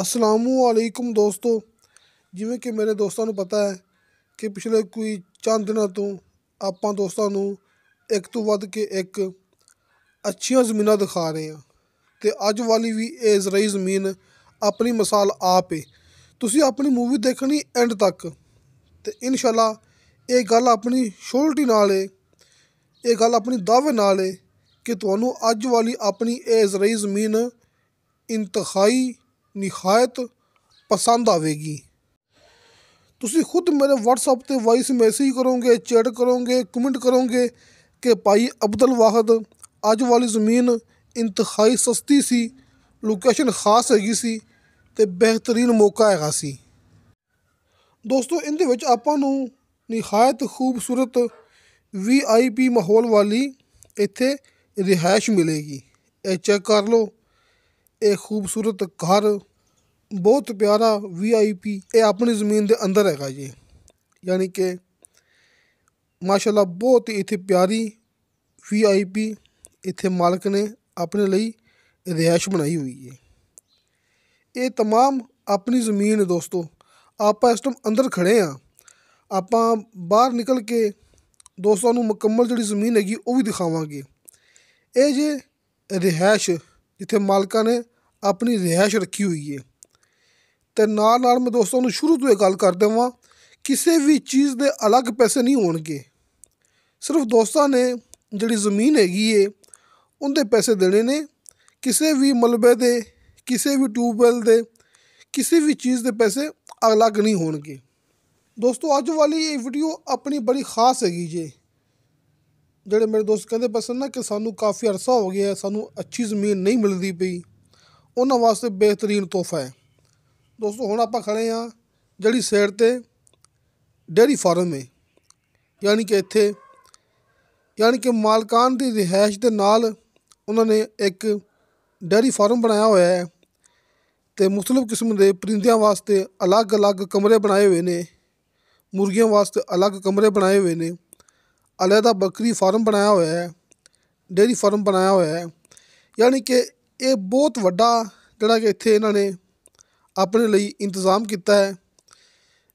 ਅਲੈਕੁਮ ਦੋਸਤੋ ਜਿਵੇਂ ਕਿ ਮੇਰੇ ਦੋਸਤਾਂ ਨੂੰ ਪਤਾ ਹੈ ਕਿ ਪਿਛਲੇ ਕੋਈ ਚੰਦ ਦਿਨਾਂ ਤੋਂ ਆਪਾਂ ਦੋਸਤਾਂ ਨੂੰ ਇੱਕ ਤੋਂ ਵੱਧ ਕੇ ਇੱਕ ਅੱਛੀਆਂ ਜ਼ਮੀਨਾਂ ਦਿਖਾ ਰਹੇ ਹਾਂ ਤੇ ਅੱਜ ਵਾਲੀ ਵੀ ਇਹ ਜ਼ਰਾਈ ਜ਼ਮੀਨ ਆਪਣੀ ਮਿਸਾਲ ਆਪ ਹੈ ਤੁਸੀਂ ਆਪਣੀ ਮੂਵੀ ਦੇਖਣੀ ਐਂਡ ਤੱਕ ਤੇ ਇਨਸ਼ਾਅੱਲਾ ਇਹ ਗੱਲ ਆਪਣੀ ਸ਼ੋਰਟੀ ਨਾਲ ਹੈ ਇਹ ਗੱਲ ਆਪਣੀ ਦਾਅਵੇ ਨਾਲ ਹੈ ਕਿ ਤੁਹਾਨੂੰ ਅੱਜ ਵਾਲੀ ਆਪਣੀ ਇਹ ਜ਼ਰਾਈ ਜ਼ਮੀਨ ਇੰਤਖਾਈ ਨਿਹਾਇਤ ਪਸੰਦ ਆਵੇਗੀ ਤੁਸੀਂ ਖੁਦ ਮੇਰੇ WhatsApp ਤੇ ਵਾਇਸ ਮੈਸੇਜ ਕਰੋਗੇ ਚੈਟ ਕਰੋਗੇ ਕਮੈਂਟ ਕਰੋਗੇ ਕਿ ਭਾਈ ਅਬਦੁਲ ਵਾਹਿਦ ਅੱਜ ਵਾਲੀ ਜ਼ਮੀਨ ਇੰਤਹਾਈ ਸਸਤੀ ਸੀ ਲੋਕੇਸ਼ਨ ਖਾਸ ਹੈਗੀ ਸੀ ਤੇ ਬਿਹਤਰੀਨ ਮੌਕਾ ਹੈਗਾ ਸੀ ਦੋਸਤੋ ਇਹਦੇ ਵਿੱਚ ਆਪਾਂ ਨੂੰ ਨਿਹਾਇਤ ਖੂਬਸੂਰਤ VIP ਮਾਹੌਲ ਵਾਲੀ ਇੱਥੇ ਰਿਹਾਇਸ਼ ਮਿਲੇਗੀ ਇਹ ਚੈੱਕ ਕਰ ਲਓ ਇਹ ਖੂਬਸੂਰਤ ਘਰ ਬਹੁਤ ਪਿਆਰਾ ਵੀਆਈਪੀ ਇਹ ਆਪਣੀ ਜ਼ਮੀਨ ਦੇ ਅੰਦਰ ਹੈਗਾ ਜੀ ਯਾਨੀ ਕਿ ਮਾਸ਼ਾਅੱਲਾ ਬਹੁਤ ਹੀ ਇੱਥੇ ਪਿਆਰੀ ਵੀਆਈਪੀ ਇੱਥੇ ਮਾਲਕ ਨੇ ਆਪਣੇ ਲਈ ਰਿਹائش ਬਣਾਈ ਹੋਈ ਹੈ ਇਹ तमाम ਆਪਣੀ ਜ਼ਮੀਨ ਹੈ ਦੋਸਤੋ ਆਪਾਂ ਇਸ ਟਾਈਮ ਅੰਦਰ ਖੜੇ ਆ ਆਪਾਂ ਬਾਹਰ ਨਿਕਲ ਕੇ ਦੋਸਤਾਂ ਨੂੰ ਮੁਕੰਮਲ ਜਿਹੜੀ ਜ਼ਮੀਨ ਹੈਗੀ ਉਹ ਵੀ ਦਿਖਾਵਾਂਗੇ ਇਹ ਜੇ ਰਿਹائش ਜਿੱਥੇ ਮਾਲਕਾਂ ਨੇ ਆਪਣੀ ਰਿਹائش ਰੱਖੀ ਹੋਈ ਹੈ ਤੇ ਨਾਲ ਨਾਲ ਮੈਂ ਦੋਸਤਾਂ ਨੂੰ ਸ਼ੁਰੂ ਤੋਂ ਇਹ ਗੱਲ ਕਰ ਦੇਵਾਂ ਕਿਸੇ ਵੀ ਚੀਜ਼ ਦੇ ਅਲੱਗ ਪੈਸੇ ਨਹੀਂ ਹੋਣਗੇ ਸਿਰਫ ਦੋਸਤਾਂ ਨੇ ਜਿਹੜੀ ਜ਼ਮੀਨ ਹੈਗੀ ਏ ਉਹਦੇ ਪੈਸੇ ਦੇਣੇ ਨੇ ਕਿਸੇ ਵੀ ਮਲਬੇ ਦੇ ਕਿਸੇ ਵੀ ਟਿਊਬਵੈਲ ਦੇ ਕਿਸੇ ਵੀ ਚੀਜ਼ ਦੇ ਪੈਸੇ ਅਲੱਗ ਨਹੀਂ ਹੋਣਗੇ ਦੋਸਤੋ ਅੱਜ ਵਾਲੀ ਇਹ ਵੀਡੀਓ ਆਪਣੀ ਬੜੀ ਖਾਸ ਹੈਗੀ ਜੇ ਜਿਹੜੇ ਮੇਰੇ ਦੋਸਤ ਕਹਿੰਦੇ ਪਸੰਦ ਨਾ ਕਿ ਸਾਨੂੰ ਕਾਫੀ ਅਰਸਾ ਹੋ ਗਿਆ ਸਾਨੂੰ ਅੱਛੀ ਜ਼ਮੀਨ ਨਹੀਂ ਮਿਲਦੀ ਪਈ ਉਹਨਾਂ ਵਾਸਤੇ ਬਿਹਤਰੀਨ ਤੋਹਫਾ ਹੈ ਦੋਸਤੋ ਹੁਣ ਆਪਾਂ ਖੜੇ ਆ ਜਿਹੜੀ ਸੇੜ ਤੇ ਡੇਰੀ ਫਾਰਮ ਹੈ ਯਾਨੀ ਕਿ ਇੱਥੇ ਯਾਨੀ ਕਿ ਮਾਲਕਾਨ ਦੀ ਰਿਹائش ਦੇ ਨਾਲ ਉਹਨਾਂ ਨੇ ਇੱਕ ਡੇਰੀ ਫਾਰਮ ਬਣਾਇਆ ਹੋਇਆ ਹੈ ਤੇ ਮੁxtਲਫ ਕਿਸਮ ਦੇ ਪਰਿੰਦਿਆਂ ਵਾਸਤੇ ਅਲੱਗ-ਅਲੱਗ ਕਮਰੇ ਬਣਾਏ ਹੋਏ ਨੇ ਮੁਰਗੀਆਂ ਵਾਸਤੇ ਅਲੱਗ ਕਮਰੇ ਬਣਾਏ ਹੋਏ ਨੇ ਅਲੱਗ ਦਾ ਬੱਕਰੀ ਫਾਰਮ ਬਣਾਇਆ ਹੋਇਆ ਹੈ ਡੇਰੀ ਫਾਰਮ ਬਣਾਇਆ ਹੋਇਆ ਹੈ ਯਾਨੀ ਕਿ ਇਹ ਬਹੁਤ ਵੱਡਾ ਜਿਹੜਾ ਕਿ ਇੱਥੇ ਇਹਨਾਂ ਨੇ ਆਪਣੇ ਲਈ ਇੰਤਜ਼ਾਮ ਕੀਤਾ ਹੈ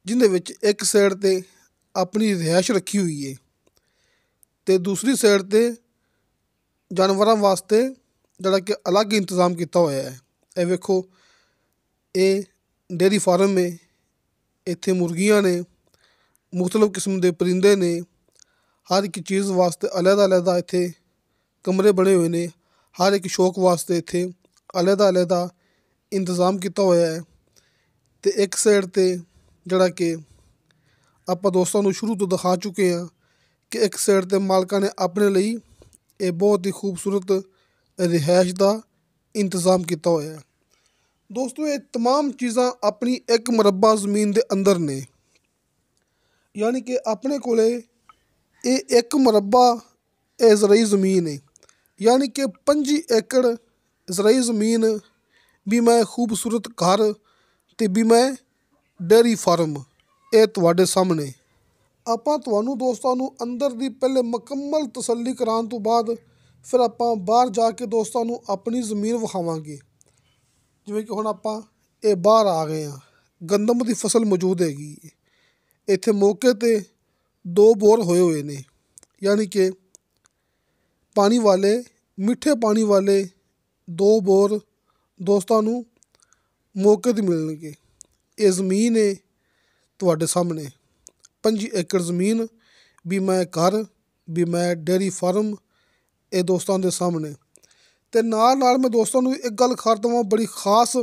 ਜਿੰਦੇ ਵਿੱਚ ਇੱਕ ਸਾਈਡ ਤੇ ਆਪਣੀ ਰਿਹਾਇਸ਼ ਰੱਖੀ ਹੋਈ ਹੈ ਤੇ ਦੂਸਰੀ ਸਾਈਡ ਤੇ ਜਾਨਵਰਾਂ ਵਾਸਤੇ ਜਿਹੜਾ ਕਿ ਅਲੱਗ ਇੰਤਜ਼ਾਮ ਕੀਤਾ ਹੋਇਆ ਹੈ ਇਹ ਵੇਖੋ ਇਹ ਡੇਰੀ ਫਾਰਮ ਹੈ ਇੱਥੇ ਮੁਰਗੀਆਂ ਨੇ ਮੁxtਲਫ ਕਿਸਮ ਦੇ ਪਰਿੰਦੇ ਨੇ ਹਰ ਇੱਕ ਚੀਜ਼ ਵਾਸਤੇ ਅਲੱਗ-ਅਲੱਗ ਇੱਥੇ ਕਮਰੇ ਬਣੇ ਹੋਏ ਨੇ ਹਰ ਇੱਕ ਸ਼ੌਕ ਵਾਸਤੇ ਇੱਥੇ ਅਲੱਦਾ ਅਲੱਦਾ ਇੰਤਜ਼ਾਮ ਕੀਤਾ ਹੋਇਆ ਹੈ ਤੇ ਇੱਕ ਸਾਈਡ 'ਤੇ ਜਿਹੜਾ ਕਿ ਆਪਾਂ ਦੋਸਤਾਂ ਨੂੰ ਸ਼ੁਰੂ ਤੋਂ ਦਿਖਾ ਚੁੱਕੇ ਹਾਂ ਕਿ ਇੱਕ ਸਾਈਡ 'ਤੇ ਮਾਲਕਾਂ ਨੇ ਆਪਣੇ ਲਈ ਇਹ ਬਹੁਤ ਹੀ ਖੂਬਸੂਰਤ ਰਿਹਾਇਸ਼ ਦਾ ਇੰਤਜ਼ਾਮ ਕੀਤਾ ਹੋਇਆ ਹੈ ਦੋਸਤੋ ਇਹ तमाम ਚੀਜ਼ਾਂ ਆਪਣੀ ਇੱਕ ਮਰਬਾ ਜ਼ਮੀਨ ਦੇ ਅੰਦਰ ਨੇ ਯਾਨੀ ਕਿ ਆਪਣੇ ਕੋਲੇ ਇਹ ਇੱਕ ਮਰਬਾ ਇਹ ਜ਼ਮੀਨ ਹੈ ਯਾਨੀ ਕਿ 25 ਏਕੜ ਜ਼ਰਾਈ ਜ਼ਮੀਨ ਵੀ ਮੈਂ ਖੂਬਸੂਰਤ ਘਰ ਤੇ ਵੀ ਮੈਂ ਡੇਰੀ ਫਾਰਮ ਇਹ ਤੁਹਾਡੇ ਸਾਹਮਣੇ ਆਪਾਂ ਤੁਹਾਨੂੰ ਦੋਸਤਾਂ ਨੂੰ ਅੰਦਰ ਦੀ ਪਹਿਲੇ ਮੁਕੰਮਲ ਤਸੱਲੀ ਕਰਾਉਣ ਤੋਂ ਬਾਅਦ ਫਿਰ ਆਪਾਂ ਬਾਹਰ ਜਾ ਕੇ ਦੋਸਤਾਂ ਨੂੰ ਆਪਣੀ ਜ਼ਮੀਨ ਵਿਖਾਵਾਂਗੇ ਜਿਵੇਂ ਕਿ ਹੁਣ ਆਪਾਂ ਇਹ ਬਾਹਰ ਆ ਗਏ ਆ ਗੰਦਮ ਦੀ ਫਸਲ ਮੌਜੂਦ ਹੈਗੀ ਇੱਥੇ ਮੌਕੇ ਤੇ ਦੋ ਬੋਰ ਹੋਏ ਹੋਏ ਨੇ ਯਾਨੀ ਕਿ ਪਾਣੀ ਵਾਲੇ ਮਿੱਠੇ ਪਾਣੀ ਵਾਲੇ ਦੋ ਬੋਰ ਦੋਸਤਾਂ ਨੂੰ ਮੌਕੇ 'ਤੇ ਮਿਲਣਗੇ ਇਹ ਜ਼ਮੀਨ ਹੈ ਤੁਹਾਡੇ ਸਾਹਮਣੇ 5 ਏਕੜ ਜ਼ਮੀਨ ਵੀ ਮੈਂ ਘਰ ਵੀ ਮੈਂ ਡੇਰੀ ਫਾਰਮ ਇਹ ਦੋਸਤਾਂ ਦੇ ਸਾਹਮਣੇ ਤੇ ਨਾਲ ਨਾਲ ਮੈਂ ਦੋਸਤਾਂ ਨੂੰ ਇੱਕ ਗੱਲ ਖਾਰ ਦਵਾਂ ਬੜੀ ਖਾਸ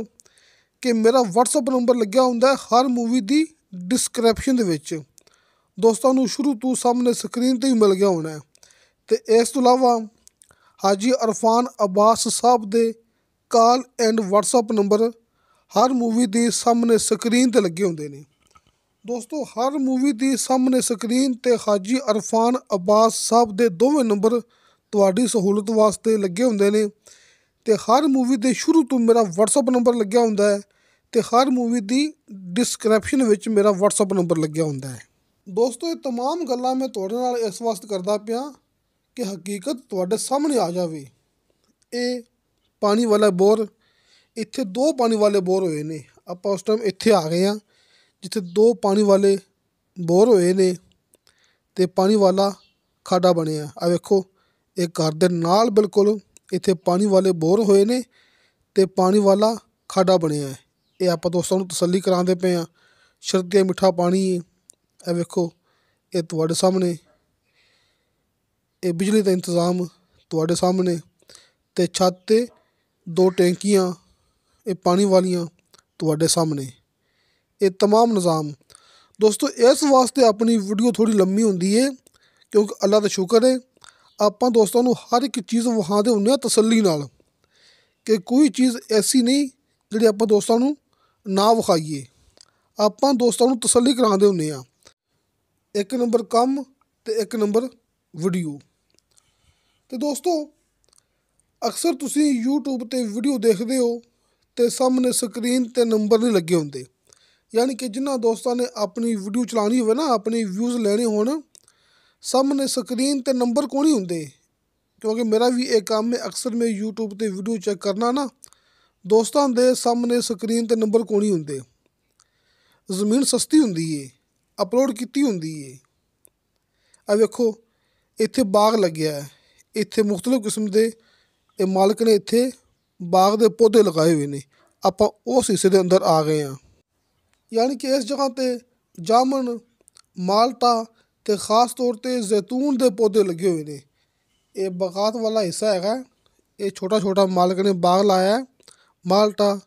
ਕਿ ਮੇਰਾ WhatsApp ਨੰਬਰ ਲੱਗਿਆ ਹੁੰਦਾ ਹਰ ਮੂਵੀ ਦੀ ਡਿਸਕ੍ਰਿਪਸ਼ਨ ਦੇ ਵਿੱਚ ਦੋਸਤਾਂ ਨੂੰ ਸ਼ੁਰੂ ਤੋਂ ਸਾਹਮਣੇ ਸਕਰੀਨ ਤੇ ਹੀ ਮਿਲ ਗਿਆ ਹੋਣਾ ਤੇ ਇਸ ਤੋਂ ਇਲਾਵਾ ਹਾਜੀ ਅਰਫਾਨ ਅਬਾਸ ਸਾਹਿਬ ਦੇ ਕਾਲ ਐਂਡ ਵਟਸਐਪ ਨੰਬਰ ਹਰ ਮੂਵੀ ਦੀ ਸਾਹਮਣੇ ਸਕਰੀਨ ਤੇ ਲੱਗੇ ਹੁੰਦੇ ਨੇ ਦੋਸਤੋ ਹਰ ਮੂਵੀ ਦੀ ਸਾਹਮਣੇ ਸਕਰੀਨ ਤੇ ਹਾਜੀ ਅਰਫਾਨ ਅਬਾਸ ਸਾਹਿਬ ਦੇ ਦੋਵੇਂ ਨੰਬਰ ਤੁਹਾਡੀ ਸਹੂਲਤ ਵਾਸਤੇ ਲੱਗੇ ਹੁੰਦੇ ਨੇ ਤੇ ਹਰ ਮੂਵੀ ਦੇ ਸ਼ੁਰੂ ਤੋਂ ਮੇਰਾ ਵਟਸਐਪ ਨੰਬਰ ਲੱਗਿਆ ਹੁੰਦਾ ਹੈ ਤੇ ਹਰ ਮੂਵੀ ਦੀ ਡਿਸਕ੍ਰਿਪਸ਼ਨ ਵਿੱਚ ਮੇਰਾ ਵਟਸਐਪ ਨੰਬਰ ਲੱਗਿਆ ਹੁੰਦਾ ਹੈ ਦੋਸਤੋ ਇਹ तमाम ਗੱਲਾਂ ਮੈਂ ਤੁਹਾਡੇ ਨਾਲ ਇਸ ਵਾਸਤੇ ਕਰਦਾ ਪਿਆ ਕਿ ਹਕੀਕਤ ਤੁਹਾਡੇ ਸਾਹਮਣੇ ਆ ਜਾਵੇ ਇਹ ਪਾਣੀ ਵਾਲਾ ਬੋਰ ਇੱਥੇ ਦੋ ਪਾਣੀ ਵਾਲੇ ਬੋਰ ਹੋਏ ਨੇ ਆਪਾਂ ਉਸ ਟਾਈਮ ਇੱਥੇ ਆ ਗਏ ਆ ਜਿੱਥੇ ਦੋ ਪਾਣੀ ਵਾਲੇ ਬੋਰ ਹੋਏ ਨੇ ਤੇ ਪਾਣੀ ਵਾਲਾ ਖਾਡਾ ਬਣਿਆ ਆ ਵੇਖੋ ਇਹ ਘਰ ਦੇ ਨਾਲ ਬਿਲਕੁਲ ਇੱਥੇ ਪਾਣੀ ਵਾਲੇ ਬੋਰ ਹੋਏ ਨੇ ਤੇ ਪਾਣੀ ਵਾਲਾ ਖਾਡਾ ਬਣਿਆ ਇਹ ਆਪਾਂ ਦੋਸਤਾਂ ਨੂੰ ਤਸੱਲੀ ਕਰਾਉਂਦੇ ਪਏ ਆ ਸ਼ਰਦੀਆ ਮਿੱਠਾ ਪਾਣੀ ਆ ਵੇਖੋ ਇਹ ਤੁਹਾਡੇ ਸਾਹਮਣੇ ਇਹ ਬਿਜਲੀ ਦਾ ਇੰਤਜ਼ਾਮ ਤੁਹਾਡੇ ਸਾਹਮਣੇ ਤੇ ਛੱਤ 'ਤੇ ਦੋ ਟੈਂਕੀਆਂ ਇਹ ਪਾਣੀ ਵਾਲੀਆਂ ਤੁਹਾਡੇ ਸਾਹਮਣੇ ਇਹ ਤਮਾਮ ਨਿਜ਼ਾਮ ਦੋਸਤੋ ਇਸ ਵਾਸਤੇ ਆਪਣੀ ਵੀਡੀਓ ਥੋੜੀ ਲੰਮੀ ਹੁੰਦੀ ਹੈ ਕਿਉਂਕਿ ਅੱਲਾ ਦਾ ਸ਼ੁਕਰ ਹੈ ਆਪਾਂ ਦੋਸਤਾਂ ਨੂੰ ਹਰ ਇੱਕ ਚੀਜ਼ ਦੇ ਹੁੰਦੇ ਆ ਤਸੱਲੀ ਨਾਲ ਕਿ ਕੋਈ ਚੀਜ਼ ਐਸੀ ਨਹੀਂ ਜਿਹੜੀ ਆਪਾਂ ਦੋਸਤਾਂ ਨੂੰ ਨਾ ਵਿਖਾਈਏ ਆਪਾਂ ਦੋਸਤਾਂ ਨੂੰ ਤਸੱਲੀ ਕਰਾਉਂਦੇ ਹੁੰਦੇ ਆ ਇੱਕ ਨੰਬਰ ਕੰਮ ਤੇ ਇੱਕ ਨੰਬਰ ਵੀਡੀਓ ਤੇ ਦੋਸਤੋ ਅਕਸਰ ਤੁਸੀਂ YouTube ਤੇ ਵੀਡੀਓ ਦੇਖਦੇ ਹੋ ਤੇ ਸਾਹਮਣੇ ਸਕਰੀਨ ਤੇ ਨੰਬਰ ਨਹੀਂ ਲੱਗੇ ਹੁੰਦੇ ਯਾਨੀ ਕਿ ਜਿਨ੍ਹਾਂ ਦੋਸਤਾਂ ਨੇ ਆਪਣੀ ਵੀਡੀਓ ਚਲਾਉਣੀ ਹੋਵੇ ਨਾ ਆਪਣੀ ਵਿਊਜ਼ ਲੈਣੇ ਹੋਣ ਸਾਹਮਣੇ ਸਕਰੀਨ ਤੇ ਨੰਬਰ ਕੋਈ ਨਹੀਂ ਹੁੰਦੇ ਕਿਉਂਕਿ ਮੇਰਾ ਵੀ ਇਹ ਕੰਮ ਹੈ ਅਕਸਰ ਮੈਂ YouTube ਤੇ ਵੀਡੀਓ ਚੈੱਕ ਕਰਨਾ ਨਾ ਦੋਸਤਾਂ ਦੇ ਸਾਹਮਣੇ ਸਕਰੀਨ ਤੇ ਨੰਬਰ ਕੋਈ ਨਹੀਂ ਹੁੰਦੇ ਜ਼ਮੀਨ ਸਸਤੀ ਹੁੰਦੀ ਏ ਅਪਲੋਡ ਕੀਤੀ ਹੁੰਦੀ ਏ ਆ ਵੇਖੋ ਇੱਥੇ ਬਾਗ ਲੱਗਿਆ ਹੈ ਇੱਥੇ ਮੁxtਲਫ ਕਿਸਮ ਦੇ ਇਹ ਮਾਲਕ ਨੇ ਇੱਥੇ ਬਾਗ ਦੇ ਪੌਦੇ ਲਗਾਏ ਹੋਏ ਨੇ ਆਪਾਂ ਉਸ ਹਿੱਸੇ ਦੇ ਅੰਦਰ ਆ ਗਏ ਆ ਯਾਨੀ ਕਿ ਇਸ ਜਗ੍ਹਾ ਤੇ ਜਾਮਨ ਮਾਲਟਾ ਤੇ ਖਾਸ ਤੌਰ ਤੇ ਜ਼ੈਤੂਨ ਦੇ ਪੌਦੇ ਲੱਗੇ ਹੋਏ ਨੇ ਇਹ ਬਗਾਤ ਵਾਲਾ ਹਿੱਸਾ ਹੈਗਾ ਇਹ ਛੋਟਾ ਛੋਟਾ ਮਾਲਕ ਨੇ ਬਾਗ ਲਾਇਆ ਮਾਲਟਾ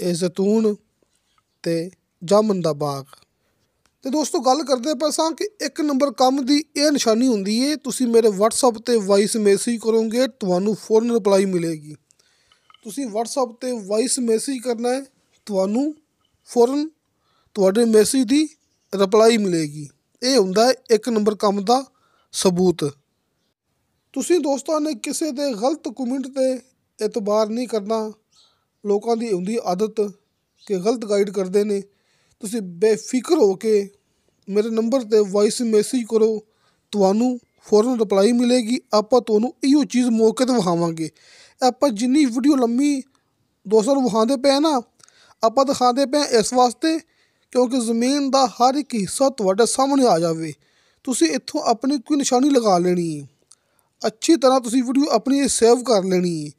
ਇਹ ਜ਼ੈਤੂਨ ਤੇ ਜਾਮਨ ਦਾ ਬਾਗ ਤੇ ਦੋਸਤੋ ਗੱਲ ਕਰਦੇ ਪਸਾਂ ਸਾਂ ਕਿ ਇੱਕ ਨੰਬਰ ਕੰਮ ਦੀ ਇਹ ਨਿਸ਼ਾਨੀ ਹੁੰਦੀ ਏ ਤੁਸੀਂ ਮੇਰੇ WhatsApp ਤੇ ਵਾਇਸ ਮੈਸੇਜ ਕਰੋਗੇ ਤੁਹਾਨੂੰ ਫੌਰਨ ਰਿਪਲਾਈ ਮਿਲੇਗੀ ਤੁਸੀਂ WhatsApp ਤੇ ਵਾਇਸ ਮੈਸੇਜ ਕਰਨਾ ਹੈ ਤੁਹਾਨੂੰ ਫੌਰਨ ਤੁਹਾਡੇ ਮੈਸੇਜ ਦੀ ਰਿਪਲਾਈ ਮਿਲੇਗੀ ਇਹ ਹੁੰਦਾ ਹੈ ਇੱਕ ਨੰਬਰ ਕੰਮ ਦਾ ਸਬੂਤ ਤੁਸੀਂ ਦੋਸਤਾਂ ਨੇ ਕਿਸੇ ਦੇ ਗਲਤ ਕਮੈਂਟ ਤੇ ਇਤਬਾਰ ਨਹੀਂ ਕਰਨਾ ਲੋਕਾਂ ਦੀ ਹੁੰਦੀ ਆਦਤ ਕਿ ਗਲਤ ਗਾਈਡ ਕਰਦੇ ਨੇ ਤੁਸੀਂ ਬੇਫਿਕਰ ਹੋ ਕੇ ਮੇਰੇ ਨੰਬਰ ਤੇ ਵਾਇਸ ਮੈਸੇਜ ਕਰੋ ਤੁਹਾਨੂੰ ਫੌਰਨ ਰਿਪਲਾਈ ਮਿਲੇਗੀ ਆਪਾਂ ਤੁਹਾਨੂੰ ਇਹੋ ਚੀਜ਼ ਮੌਕੇ ਤੇ ਵਿਖਾਵਾਂਗੇ ਆਪਾਂ ਜਿੰਨੀ ਵੀਡੀਓ ਲੰਮੀ ਦੋਸਤਾਂ ਨੂੰ ਵਿਖਾਉਂਦੇ ਪਏ ਨਾ ਆਪਾਂ ਦਿਖਾਉਂਦੇ ਪਏ ਇਸ ਵਾਸਤੇ ਕਿਉਂਕਿ ਜ਼ਮੀਨ ਦਾ ਹਰ ਇੱਕ ਹਿੱਸਾ ਤੁਹਾਡੇ ਸਾਹਮਣੇ ਆ ਜਾਵੇ ਤੁਸੀਂ ਇੱਥੋਂ ਆਪਣੀ ਕੋਈ ਨਿਸ਼ਾਨੀ ਲਗਾ ਲੈਣੀ ਹੈ ਅੱਛੀ ਤਰ੍ਹਾਂ ਤੁਸੀਂ ਵੀਡੀਓ ਆਪਣੀ ਸੇਵ ਕਰ ਲੈਣੀ ਹੈ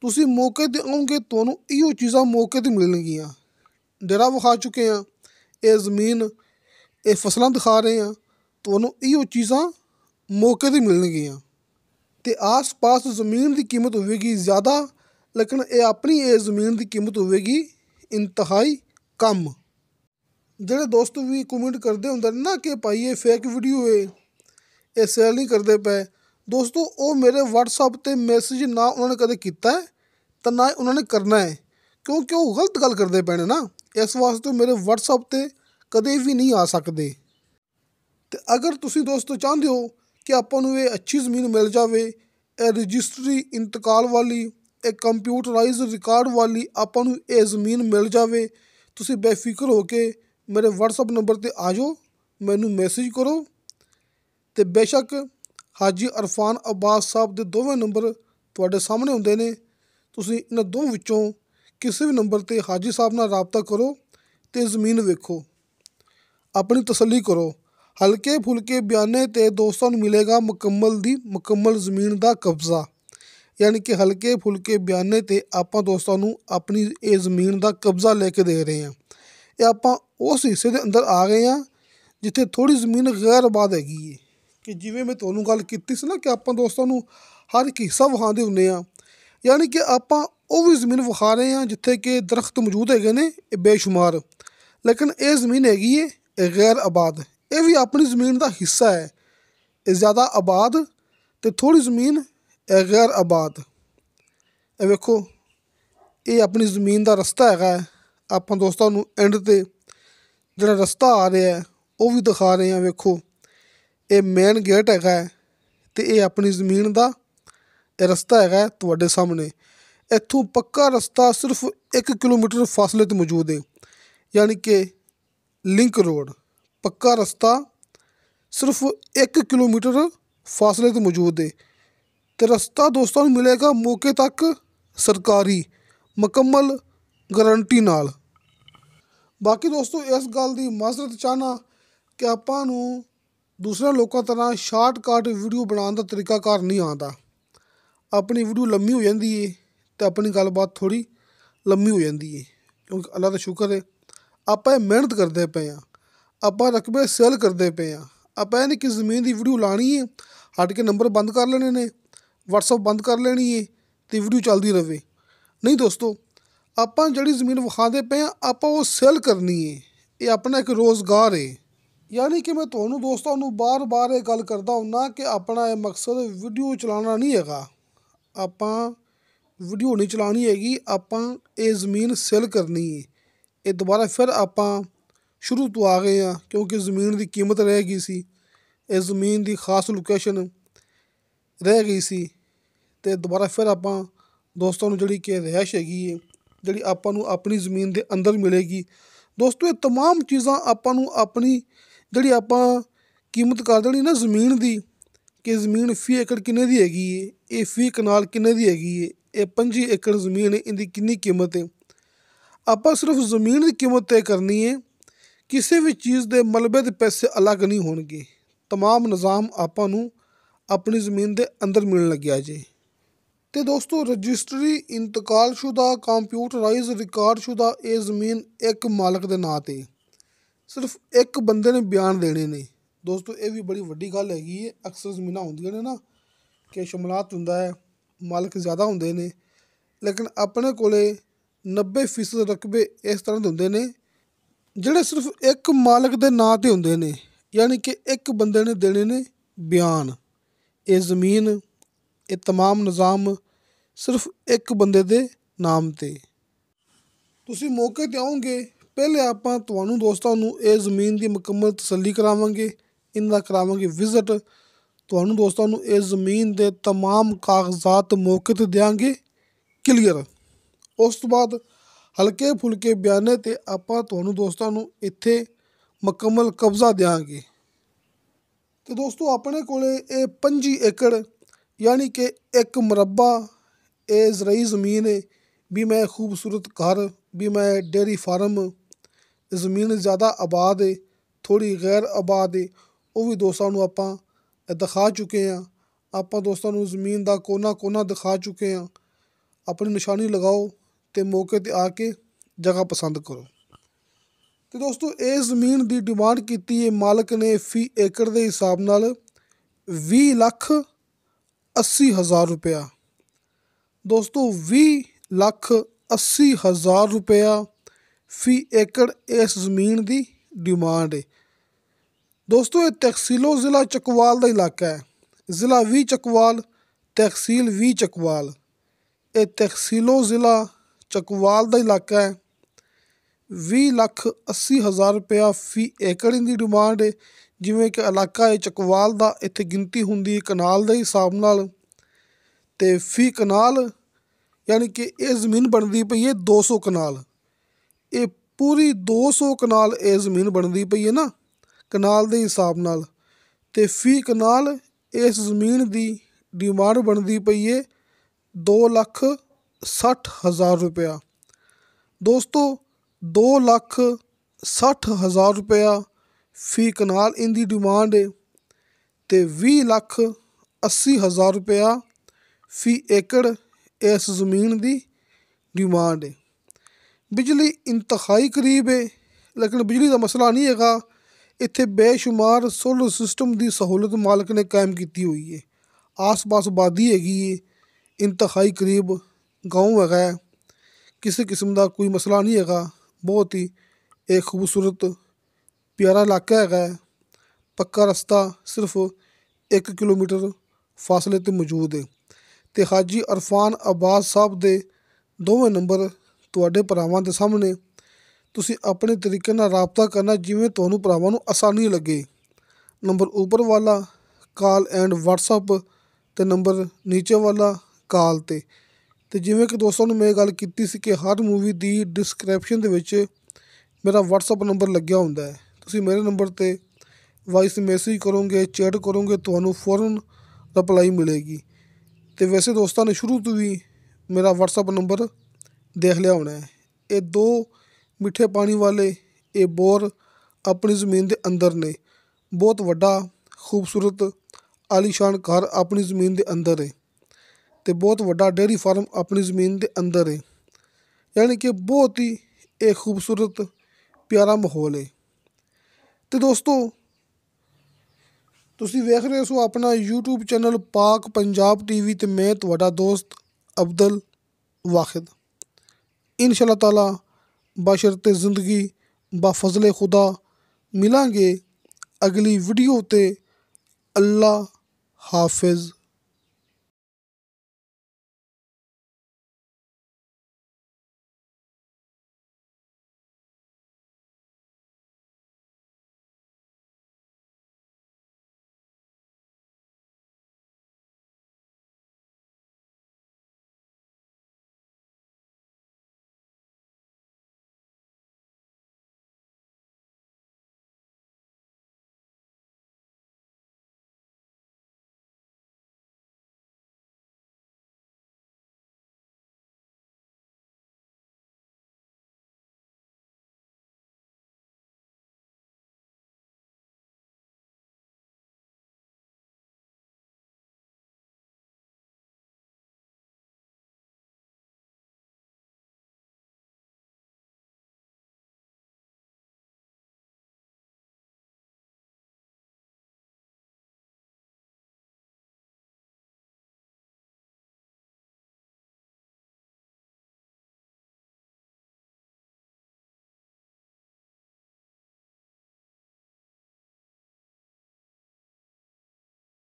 ਤੁਸੀਂ ਮੌਕੇ ਤੇ ਆਉਂਗੇ ਤੁਹਾਨੂੰ ਇਹੋ ਚੀਜ਼ਾਂ ਮੌਕੇ ਤੇ ਮਿਲਣਗੀਆਂ ਡੇਰਾ ਵਿਖਾ ਚੁੱਕੇ ਆ ਇਹ ਜ਼ਮੀਨ ਇਹ ਫਸਲਾਂ ਦਿਖਾ ਰਹੇ ਆ ਤੁਹਾਨੂੰ ਇਹੋ ਚੀਜ਼ਾਂ ਮੌਕੇ 'ਤੇ ਮਿਲਣਗੀਆਂ ਤੇ ਆਸ-ਪਾਸ ਜ਼ਮੀਨ ਦੀ ਕੀਮਤ ਹੋਵੇਗੀ ਜ਼ਿਆਦਾ ਲੇਕਿਨ ਇਹ ਆਪਣੀ ਇਹ ਜ਼ਮੀਨ ਦੀ ਕੀਮਤ ਹੋਵੇਗੀ ਇੰਤਹਾਈ ਕਮ ਜਿਹੜੇ ਦੋਸਤ ਵੀ ਕਮੈਂਟ ਕਰਦੇ ਹੁੰਦੇ ਨੇ ਨਾ ਕਿ ਭਾਈ ਇਹ ਫੇਕ ਵੀਡੀਓ ਏ ਇਹ ਸੇਲ ਨਹੀਂ ਕਰਦੇ ਪਏ ਦੋਸਤੋ ਉਹ ਮੇਰੇ WhatsApp ਤੇ ਮੈਸੇਜ ਨਾ ਉਹਨਾਂ ਨੇ ਕਦੇ ਕੀਤਾ ਹੈ ਤਾਂ ਨਾ ਉਹਨਾਂ ਨੇ ਕਰਨਾ ਹੈ ਕਿਉਂਕਿ ਉਹ ਗਲਤ ਗੱਲ ਕਰਦੇ ਪੈਣੇ ਨਾ ਇਸ ਵਾਸਤੇ ਮੇਰੇ WhatsApp ਤੇ ਕਦੇ ਵੀ ਨਹੀਂ ਆ ਸਕਦੇ ਤੇ ਅਗਰ ਤੁਸੀਂ ਦੋਸਤੋ ਚਾਹੁੰਦੇ ਹੋ ਕਿ ਆਪਾਂ ਨੂੰ ਇਹ ਅੱਛੀ ਜ਼ਮੀਨ ਮਿਲ ਜਾਵੇ ਇਹ ਰਜਿਸਟਰੀ ਇੰਤਕਾਲ ਵਾਲੀ ਇਹ ਕੰਪਿਊਟਰਾਈਜ਼ ਰਿਕਾਰਡ ਵਾਲੀ ਆਪਾਂ ਨੂੰ ਇਹ ਜ਼ਮੀਨ ਮਿਲ ਜਾਵੇ ਤੁਸੀਂ ਬੇਫਿਕਰ ਹੋ ਕੇ ਮੇਰੇ WhatsApp ਨੰਬਰ ਤੇ ਆ ਜਾਓ ਮੈਨੂੰ ਮੈਸੇਜ ਕਰੋ ਤੇ ਬੇਸ਼ੱਕ ਹਾਜੀ ਅਰਫਾਨ ਅਬਾਸ ਸਾਹਿਬ ਦੇ ਦੋਵੇਂ ਨੰਬਰ ਤੁਹਾਡੇ ਸਾਹਮਣੇ ਹੁੰਦੇ ਨੇ ਤੁਸੀਂ ਇਹਨਾਂ ਦੋਵਾਂ ਵਿੱਚੋਂ ਕਿਸੇ ਵੀ ਨੰਬਰ ਤੇ ਹਾਜੀ ਸਾਹਿਬ ਨਾਲ ਰਾਬਤਾ ਕਰੋ ਤੇ ਜ਼ਮੀਨ ਵੇਖੋ ਆਪਣੀ ਤਸੱਲੀ ਕਰੋ ਹਲਕੇ ਫੁਲਕੇ ਬਿਆਨੇ ਤੇ ਦੋਸਤਾਂ ਨੂੰ ਮਿਲੇਗਾ ਮੁਕੰਮਲ ਦੀ ਮੁਕੰਮਲ ਜ਼ਮੀਨ ਦਾ ਕਬਜ਼ਾ ਯਾਨੀ ਕਿ ਹਲਕੇ ਫੁਲਕੇ ਬਿਆਨੇ ਤੇ ਆਪਾਂ ਦੋਸਤਾਂ ਨੂੰ ਆਪਣੀ ਇਹ ਜ਼ਮੀਨ ਦਾ ਕਬਜ਼ਾ ਲੈ ਕੇ ਦੇ ਰਹੇ ਹਾਂ ਇਹ ਆਪਾਂ ਉਸ ਹਿੱਸੇ ਦੇ ਅੰਦਰ ਆ ਗਏ ਹਾਂ ਜਿੱਥੇ ਥੋੜੀ ਜ਼ਮੀਨ ਗੈਰ ਆਬਾਦ ਹੈਗੀ ਹੈ ਕਿ ਜਿਵੇਂ ਮੈਂ ਤੁਹਾਨੂੰ ਗੱਲ ਕੀਤੀ ਸੀ ਨਾ ਕਿ ਆਪਾਂ ਦੋਸਤਾਂ ਨੂੰ ਹਰ ਇੱਕ ਹਿੱਸਾ ਵਹਾਉਂਦੇ ਹੁੰਨੇ ਆ ਯਾਨੀ ਕਿ ਆਪਾਂ ਉਹ ਵੀ ਜ਼ਮੀਨ ਵਿਖਾ ਰਹੇ ਹਾਂ ਜਿੱਥੇ ਕਿ ਦਰਖਤ ਮੌਜੂਦ ਹੈਗੇ ਨੇ ਇਹ ਬੇਸ਼ੁਮਾਰ ਲੇਕਿਨ ਇਹ ਜ਼ਮੀਨ ਹੈਗੀ ਏ ਗੈਰ ਆਬਾਦ ਇਹ ਵੀ ਆਪਣੀ ਜ਼ਮੀਨ ਦਾ ਹਿੱਸਾ ਹੈ ਇਹ ਜ਼ਿਆਦਾ ਆਬਾਦ ਤੇ ਥੋੜੀ ਜ਼ਮੀਨ ਗੈਰ ਆਬਾਦ ਇਹ ਵੇਖੋ ਇਹ ਆਪਣੀ ਜ਼ਮੀਨ ਦਾ ਰਸਤਾ ਹੈਗਾ ਆਪਾਂ ਦੋਸਤਾਂ ਨੂੰ ਐਂਡ ਤੇ ਜਿਹੜਾ ਰਸਤਾ ਆ ਰਿਹਾ ਹੈ ਉਹ ਵੀ ਦਿਖਾ ਰਹੇ ਹਾਂ ਵੇਖੋ ਇਹ ਮੇਨ ਗੇਟ ਹੈਗਾ ਤੇ ਇਹ ਆਪਣੀ ਜ਼ਮੀਨ ਦਾ ਇਹ ਰਸਤਾ ਹੈਗਾ ਤੁਹਾਡੇ ਸਾਹਮਣੇ ਇੱਥੋਂ ਪੱਕਾ ਰਸਤਾ ਸਿਰਫ 1 ਕਿਲੋਮੀਟਰ ਫਾਸਲੇ ਤੇ ਮੌਜੂਦ ਹੈ ਯਾਨੀ ਕਿ ਲਿੰਕ ਰੋਡ ਪੱਕਾ ਰਸਤਾ ਸਿਰਫ 1 ਕਿਲੋਮੀਟਰ ਫਾਸਲੇ ਤੇ ਮੌਜੂਦ ਹੈ ਤੇ ਰਸਤਾ ਦੋਸਤਾਂ ਨੂੰ ਮਿਲੇਗਾ ਮੌਕੇ ਤੱਕ ਸਰਕਾਰੀ ਮੁਕੰਮਲ ਗਾਰੰਟੀ ਨਾਲ ਬਾਕੀ ਦੋਸਤੋ ਇਸ ਗੱਲ ਦੀ ਮਾਜ਼ਰਤ ਚਾਹਨਾ ਕਿ ਆਪਾਂ ਨੂੰ ਦੂਸਰੇ ਲੋਕਾਂ ਤਰ੍ਹਾਂ ਸ਼ਾਰਟਕਟ ਵੀਡੀਓ ਬਣਾਉਣ ਦਾ ਤਰੀਕਾ ਕਰ ਨਹੀਂ ਆਉਂਦਾ ਆਪਣੀ ਵੀਡੀਓ ਲੰਮੀ ਹੋ ਜਾਂਦੀ ਏ ਤੇ ਆਪਣੀ ਗੱਲਬਾਤ ਥੋੜੀ ਲੰਮੀ ਹੋ ਜਾਂਦੀ ਹੈ ਕਿਉਂਕਿ ਅੱਲਾ ਦਾ ਸ਼ੁਕਰ ਹੈ ਆਪਾਂ ਇਹ ਮਿਹਨਤ ਕਰਦੇ ਪਏ ਆ ਆਪਾਂ ਰਕਬੇ ਸੇਲ ਕਰਦੇ ਪਏ ਆ ਆਪਾਂ ਇਹਨੇ ਕਿ ਜ਼ਮੀਨ ਦੀ ਵੀਡੀਓ ਲਾਣੀ ਹੈ ਹਟ ਕੇ ਨੰਬਰ ਬੰਦ ਕਰ ਲੈਣੇ ਨੇ WhatsApp ਬੰਦ ਕਰ ਲੈਣੀ ਹੈ ਤੇ ਵੀਡੀਓ ਚੱਲਦੀ ਰਵੇ ਨਹੀਂ ਦੋਸਤੋ ਆਪਾਂ ਜਿਹੜੀ ਜ਼ਮੀਨ ਵਖਾਦੇ ਪਏ ਆ ਆਪਾਂ ਉਹ ਸੇਲ ਕਰਨੀ ਹੈ ਇਹ ਆਪਣਾ ਇੱਕ ਰੋਜ਼ਗਾਰ ਹੈ ਯਾਨੀ ਕਿ ਮੈਂ ਤੁਹਾਨੂੰ ਦੋਸਤਾਂ ਨੂੰ ਬਾਰ-ਬਾਰ ਇਹ ਗੱਲ ਕਰਦਾ ਹੁੰਨਾ ਕਿ ਆਪਣਾ ਇਹ ਮਕਸਦ ਵੀਡੀਓ ਚਲਾਉਣਾ ਨਹੀਂ ਹੈਗਾ ਆਪਾਂ ਵੀਡੀਓ ਨਹੀਂ ਚਲਾਣੀ ਹੈਗੀ ਆਪਾਂ ਇਹ ਜ਼ਮੀਨ ਸੇਲ ਕਰਨੀ ਹੈ ਇਹ ਦੁਬਾਰਾ ਫਿਰ ਆਪਾਂ ਸ਼ੁਰੂ ਤੋਂ ਆ ਗਏ ਆ ਕਿਉਂਕਿ ਜ਼ਮੀਨ ਦੀ ਕੀਮਤ ਰਹਿ ਗਈ ਸੀ ਇਹ ਜ਼ਮੀਨ ਦੀ ਖਾਸ ਲੋਕੇਸ਼ਨ ਰਹਿ ਗਈ ਸੀ ਤੇ ਦੁਬਾਰਾ ਫਿਰ ਆਪਾਂ ਦੋਸਤਾਂ ਨੂੰ ਜਿਹੜੀ ਕਿ ਰਹਿਸ਼ ਹੈਗੀ ਹੈ ਜਿਹੜੀ ਆਪਾਂ ਨੂੰ ਆਪਣੀ ਜ਼ਮੀਨ ਦੇ ਅੰਦਰ ਮਿਲੇਗੀ ਦੋਸਤੋ ਇਹ तमाम ਚੀਜ਼ਾਂ ਆਪਾਂ ਨੂੰ ਆਪਣੀ ਜਿਹੜੀ ਆਪਾਂ ਕੀਮਤ ਕਰ ਦੇਣੀ ਨਾ ਜ਼ਮੀਨ ਦੀ ਕਿ ਜ਼ਮੀਨ ਫੀ ਏਕੜ ਕਿੰਨੇ ਦੀ ਹੈਗੀ ਹੈ ਇਹ ਫੀ ਕਨਾਲ ਕਿੰਨੇ ਦੀ ਹੈਗੀ ਹੈ ਇਹ 25 ਏਕੜ ਜ਼ਮੀਨ ਇਹਦੀ ਕਿੰਨੀ ਕੀਮਤ ਹੈ ਆਪਾਂ ਸਿਰਫ ਜ਼ਮੀਨ ਦੀ ਕੀਮਤ ਤੈਅ ਕਰਨੀ ਹੈ ਕਿਸੇ ਵੀ ਚੀਜ਼ ਦੇ ਮਲਬੇ ਦੇ ਪੈਸੇ ਅਲੱਗ ਨਹੀਂ ਹੋਣਗੇ तमाम ਨਿਜ਼ਾਮ ਆਪਾਂ ਨੂੰ ਆਪਣੀ ਜ਼ਮੀਨ ਦੇ ਅੰਦਰ ਮਿਲਣ ਲੱਗਿਆ ਜੇ ਤੇ ਦੋਸਤੋ ਰਜਿਸਟਰੀ ਇੰਤਕਾਲਸ਼ੁਦਾ ਕੰਪਿਊਟਰਾਈਜ਼ ਰਿਕਾਰਡਸ਼ੁਦਾ ਇਹ ਜ਼ਮੀਨ ਇੱਕ ਮਾਲਕ ਦੇ ਨਾਂ ਤੇ ਸਿਰਫ ਇੱਕ ਬੰਦੇ ਨੇ ਬਿਆਨ ਦੇਣੇ ਨੇ ਦੋਸਤੋ ਇਹ ਵੀ ਬੜੀ ਵੱਡੀ ਗੱਲ ਹੈਗੀ ਹੈ ਅਕਸਰ ਜ਼ਮੀਨਾਂ ਹੁੰਦੀਆਂ ਨੇ ਨਾ ਕਿ ਸ਼ਮਲਾਤ ਹੁੰਦਾ ਹੈ ਮਾਲਕ ਜ਼ਿਆਦਾ ਹੁੰਦੇ ਨੇ ਲੇਕਿਨ ਆਪਣੇ ਕੋਲੇ 90 ਰਕਬੇ ਇਸ ਤਰ੍ਹਾਂ ਦੇ ਹੁੰਦੇ ਨੇ ਜਿਹੜੇ ਸਿਰਫ ਇੱਕ ਮਾਲਕ ਦੇ ਨਾਂ ਤੇ ਹੁੰਦੇ ਨੇ ਯਾਨੀ ਕਿ ਇੱਕ ਬੰਦੇ ਨੇ ਦੇਣੇ ਨੇ ਬਿਆਨ ਇਹ ਜ਼ਮੀਨ ਇਹ तमाम ਨਿਜ਼ਾਮ ਸਿਰਫ ਇੱਕ ਬੰਦੇ ਦੇ ਨਾਮ ਤੇ ਤੁਸੀਂ ਮੌਕੇ ਤੇ ਆਉਂਗੇ ਪਹਿਲੇ ਆਪਾਂ ਤੁਹਾਨੂੰ ਦੋਸਤਾਂ ਨੂੰ ਇਹ ਜ਼ਮੀਨ ਦੀ ਮੁਕੰਮਲ ਤਸੱਲੀ ਕਰਾਵਾਂਗੇ ਇਹਨਾਂ ਦਾ ਕਰਾਵਾਂਗੇ ਵਿਜ਼ਿਟ ਤੁਹਾਨੂੰ ਦੋਸਤਾਂ ਨੂੰ ਇਹ ਜ਼ਮੀਨ ਦੇ तमाम ਕਾਗਜ਼ਾਤ ਮੌਕੇ ਤੇ ਦਿਆਂਗੇ ਕਲੀਅਰ ਉਸ ਤੋਂ ਬਾਅਦ ਹਲਕੇ ਫੁਲਕੇ ਬਿਆਨੇ ਤੇ ਆਪਾਂ ਤੁਹਾਨੂੰ ਦੋਸਤਾਂ ਨੂੰ ਇੱਥੇ ਮੁਕੰਮਲ ਕਬਜ਼ਾ ਦਿਆਂਗੇ ਤੇ ਦੋਸਤੋ ਆਪਣੇ ਕੋਲੇ ਇਹ 25 ਏਕੜ ਯਾਨੀ ਕਿ ਇੱਕ ਮਰੱਬਾ ਇਹ ਜ਼ਰਈ ਜ਼ਮੀਨ ਹੈ ਵੀ ਮੈਂ ਖੂਬਸੂਰਤ ਘਰ ਵੀ ਮੈਂ ਡੇਰੀ ਫਾਰਮ ਜ਼ਮੀਨ ਜ਼ਿਆਦਾ ਆਬਾਦ ਹੈ ਥੋੜੀ ਗੈਰ ਆਬਾਦ ਹੈ ਉਹ ਵੀ ਦੋਸਤਾਂ ਨੂੰ ਆਪਾਂ ਦਿਖਾ ਚੁੱਕੇ ਆ ਆਪਾਂ ਦੋਸਤਾਂ ਨੂੰ ਜ਼ਮੀਨ ਦਾ ਕੋਨਾ ਕੋਨਾ ਦਿਖਾ ਚੁੱਕੇ ਆ ਆਪਣੀ ਨਿਸ਼ਾਨੀ ਲਗਾਓ ਤੇ ਮੌਕੇ ਤੇ ਆ ਕੇ ਜਗ੍ਹਾ ਪਸੰਦ ਕਰੋ ਤੇ ਦੋਸਤੋ ਇਹ ਜ਼ਮੀਨ ਦੀ ਡਿਮਾਂਡ ਕੀਤੀ ਹੈ ਮਾਲਕ ਨੇ ਫੀ ਏਕੜ ਦੇ ਹਿਸਾਬ ਨਾਲ 20 ਲੱਖ 80 ਹਜ਼ਾਰ ਰੁਪਇਆ ਦੋਸਤੋ 20 ਲੱਖ 80 ਹਜ਼ਾਰ ਰੁਪਇਆ ਫੀ ਏਕੜ ਇਸ ਜ਼ਮੀਨ ਦੀ ਡਿਮਾਂਡ ਹੈ ਦੋਸਤੋ ਇਹ ਤਹਿਸੀਲੋ ਜ਼ਿਲ੍ਹਾ ਚਕਵਾਲ ਦਾ ਇਲਾਕਾ ਹੈ ਜ਼ਿਲ੍ਹਾ 20 ਚਕਵਾਲ ਤਹਿਸੀਲ 20 ਚਕਵਾਲ ਇਹ ਤਹਿਸੀਲੋ ਜ਼ਿਲ੍ਹਾ ਚਕਵਾਲ ਦਾ ਇਲਾਕਾ ਹੈ 20 ਲੱਖ 80 ਹਜ਼ਾਰ ਰੁਪਿਆ ਫੀ ਏਕੜ ਦੀ ਡਿਮਾਂਡ ਹੈ ਜਿਵੇਂ ਕਿ ਇਲਾਕਾ ਹੈ ਚਕਵਾਲ ਦਾ ਇੱਥੇ ਗਿਣਤੀ ਹੁੰਦੀ ਹੈ ਕਨਾਲ ਦੇ ਹਿਸਾਬ ਨਾਲ ਤੇ ਫੀ ਕਨਾਲ ਯਾਨੀ ਕਿ ਇਹ ਜ਼ਮੀਨ ਬਣਦੀ ਪਈ ਹੈ 200 ਕਨਾਲ ਇਹ ਪੂਰੀ 200 ਕਨਾਲ ਇਹ ਜ਼ਮੀਨ ਬਣਦੀ ਪਈ ਹੈ ਨਾ ਕਨਾਲ ਦੇ ਹਿਸਾਬ ਨਾਲ ਤੇ ਫੀ ਕਨਾਲ ਇਸ ਜ਼ਮੀਨ ਦੀ ਡਿਮਾਂਡ ਬਣਦੀ ਪਈ ਏ 2 ਲੱਖ 60 ਹਜ਼ਾਰ ਰੁਪਇਆ ਦੋਸਤੋ 2 ਲੱਖ 60 ਹਜ਼ਾਰ ਰੁਪਇਆ ਫੀ ਕਨਾਲ ਇੰਦੀ ਡਿਮਾਂਡ ਏ ਤੇ 20 ਲੱਖ 80 ਹਜ਼ਾਰ ਰੁਪਇਆ ਫੀ ਏਕੜ ਇਸ ਜ਼ਮੀਨ ਦੀ ਡਿਮਾਂਡ ਏ ਬਿਜਲੀ ਇੰਤਹਾਈ ਕਰੀਬ ਏ ਲੇਕਿਨ ਬਿਜਲੀ ਦਾ ਮਸਲਾ ਨਹੀਂ ਹੈਗਾ ਇੱਥੇ ਬੇਸ਼ੁਮਾਰ ਸੋਲਰ ਸਿਸਟਮ ਦੀ ਸਹੂਲਤ ਮਾਲਕ ਨੇ ਕਾਇਮ ਕੀਤੀ ਹੋਈ ਹੈ ਆਸ-ਪਾਸ ਬਾਦੀ ਹੈਗੀ ਹੈ ਇੰਤਹਾਈ ਕਰੀਬ گاؤں ਹੈਗਾ ਕਿਸੇ ਕਿਸਮ ਦਾ ਕੋਈ ਮਸਲਾ ਨਹੀਂ ਹੈਗਾ ਬਹੁਤ ਹੀ ਇਹ ਖੂਬਸੂਰਤ ਪਿਆਰਾ ਇਲਾਕਾ ਹੈਗਾ ਪੱਕਾ ਰਸਤਾ ਸਿਰਫ 1 ਕਿਲੋਮੀਟਰ ਫਾਸਲੇ ਤੇ ਮੌਜੂਦ ਹੈ ਤੇ ਹਾਜੀ ਅਰਫਾਨ ਅਬਾਸ ਸਾਹਿਬ ਦੇ ਦੋਵੇਂ ਨੰਬਰ ਤੁਹਾਡੇ ਭਰਾਵਾਂ ਦੇ ਸਾਹਮਣੇ ਤੁਸੀਂ ਆਪਣੇ ਤਰੀਕੇ ਨਾਲ ਰਾਪਤਾ ਕਰਨਾ ਜਿਵੇਂ ਤੁਹਾਨੂੰ ਭਰਾਵਾਂ ਨੂੰ ਆਸਾਨੀ ਲੱਗੇ ਨੰਬਰ ਉੱਪਰ ਵਾਲਾ ਕਾਲ ਐਂਡ WhatsApp ਤੇ ਨੰਬਰ ਨੀਚੇ ਵਾਲਾ ਕਾਲ ਤੇ ਤੇ ਜਿਵੇਂ ਕਿ ਦੋਸਤਾਂ ਨੂੰ ਮੈਂ ਗੱਲ ਕੀਤੀ ਸੀ ਕਿ ਹਰ ਮੂਵੀ ਦੀ ਡਿਸਕ੍ਰਿਪਸ਼ਨ ਦੇ ਵਿੱਚ ਮੇਰਾ WhatsApp ਨੰਬਰ ਲੱਗਿਆ ਹੁੰਦਾ ਹੈ ਤੁਸੀਂ ਮੇਰੇ ਨੰਬਰ ਤੇ ਵਾਇਸ ਮੈਸੇਜ ਕਰੋਗੇ ਚੈਟ ਕਰੋਗੇ ਤੁਹਾਨੂੰ ਫੌਰਨ ਰਿਪਲਾਈ ਮਿਲੇਗੀ ਤੇ ਵੈਸੇ ਦੋਸਤਾਂ ਨੇ ਸ਼ੁਰੂ ਤੋਂ ਵੀ ਮੇਰਾ WhatsApp ਨੰਬਰ ਦੇਖ ਲਿਆ ਹੋਣਾ ਹੈ ਇਹ ਦੋ ਮਿੱਠੇ ਪਾਣੀ ਵਾਲੇ ਇਹ ਬੋਰ ਆਪਣੀ ਜ਼ਮੀਨ ਦੇ ਅੰਦਰ ਨੇ ਬਹੁਤ ਵੱਡਾ ਖੂਬਸੂਰਤ ਆਲੀਸ਼ਾਨ ਘਰ ਆਪਣੀ ਜ਼ਮੀਨ ਦੇ ਅੰਦਰ ਹੈ ਤੇ ਬਹੁਤ ਵੱਡਾ ਡੇਰੀ ਫਾਰਮ ਆਪਣੀ ਜ਼ਮੀਨ ਦੇ ਅੰਦਰ ਹੈ ਯਾਨੀ ਕਿ ਬਹੁਤ ਹੀ ਇਹ ਖੂਬਸੂਰਤ ਪਿਆਰਾ ਮਾਹੌਲ ਹੈ ਤੇ ਦੋਸਤੋ ਤੁਸੀਂ ਵੇਖ ਰਹੇ ਹੋ ਆਪਣਾ YouTube ਚੈਨਲ ਪਾਕ ਪੰਜਾਬ ਟੀਵੀ ਤੇ ਮੈਂ ਤੁਹਾਡਾ ਦੋਸਤ ਅਬਦਲ ਵਾਖਿਦ ਅੱਲਾਹ ਤਾਲਾ ਬਸ਼ਰਤ ਜ਼ਿੰਦਗੀ ਬਾ ਫਜ਼ਲੇ ਖੁਦਾ ਮਿਲਾਂਗੇ ਅਗਲੀ ਵੀਡੀਓ ਤੇ ਅੱਲਾ ਹਾਫਿਜ਼